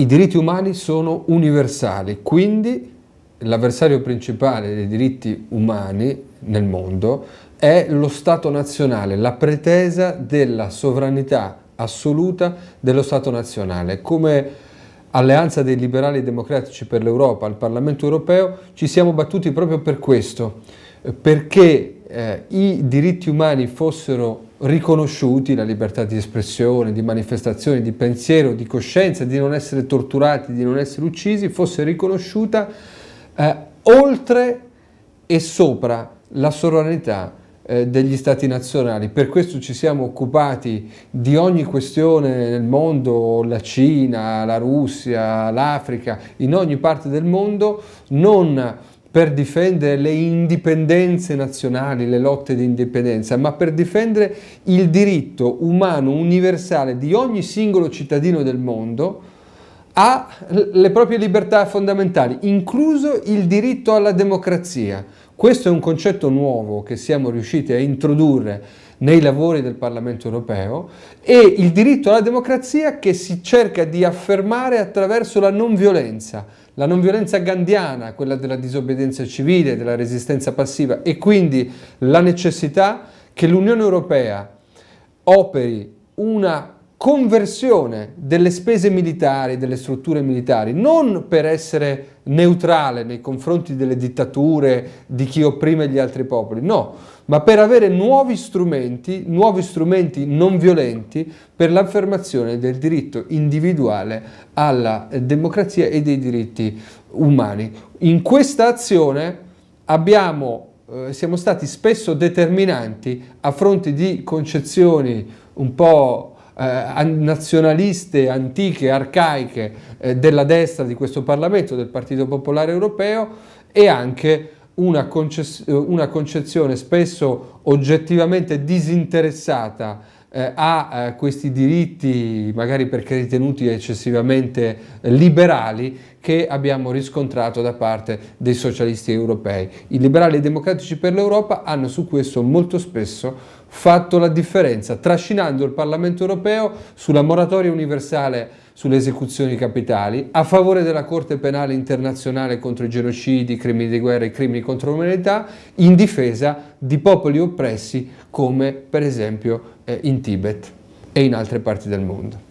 I diritti umani sono universali, quindi l'avversario principale dei diritti umani nel mondo è lo Stato nazionale, la pretesa della sovranità assoluta dello Stato nazionale. Come Alleanza dei Liberali Democratici per l'Europa al Parlamento Europeo ci siamo battuti proprio per questo, perché eh, i diritti umani fossero riconosciuti, la libertà di espressione, di manifestazione, di pensiero, di coscienza, di non essere torturati, di non essere uccisi, fosse riconosciuta eh, oltre e sopra la sovranità eh, degli stati nazionali. Per questo ci siamo occupati di ogni questione nel mondo, la Cina, la Russia, l'Africa, in ogni parte del mondo, non per difendere le indipendenze nazionali, le lotte di indipendenza, ma per difendere il diritto umano universale di ogni singolo cittadino del mondo ha le proprie libertà fondamentali, incluso il diritto alla democrazia. Questo è un concetto nuovo che siamo riusciti a introdurre nei lavori del Parlamento europeo e il diritto alla democrazia che si cerca di affermare attraverso la non violenza, la non violenza gandiana, quella della disobbedienza civile, della resistenza passiva e quindi la necessità che l'Unione europea operi una conversione delle spese militari, delle strutture militari, non per essere neutrale nei confronti delle dittature, di chi opprime gli altri popoli, no, ma per avere nuovi strumenti, nuovi strumenti non violenti per l'affermazione del diritto individuale alla democrazia e dei diritti umani. In questa azione abbiamo eh, siamo stati spesso determinanti a fronte di concezioni un po' eh, nazionaliste antiche, arcaiche eh, della destra di questo Parlamento, del Partito Popolare Europeo e anche una, conce una concezione spesso oggettivamente disinteressata eh, ha eh, questi diritti, magari perché ritenuti eccessivamente eh, liberali, che abbiamo riscontrato da parte dei socialisti europei. I liberali e democratici per l'Europa hanno su questo molto spesso fatto la differenza, trascinando il Parlamento europeo sulla moratoria universale sulle esecuzioni capitali, a favore della Corte Penale Internazionale contro i genocidi, i crimini di guerra e i crimini contro l'umanità, in difesa di popoli oppressi come per esempio eh, in Tibet e in altre parti del mondo.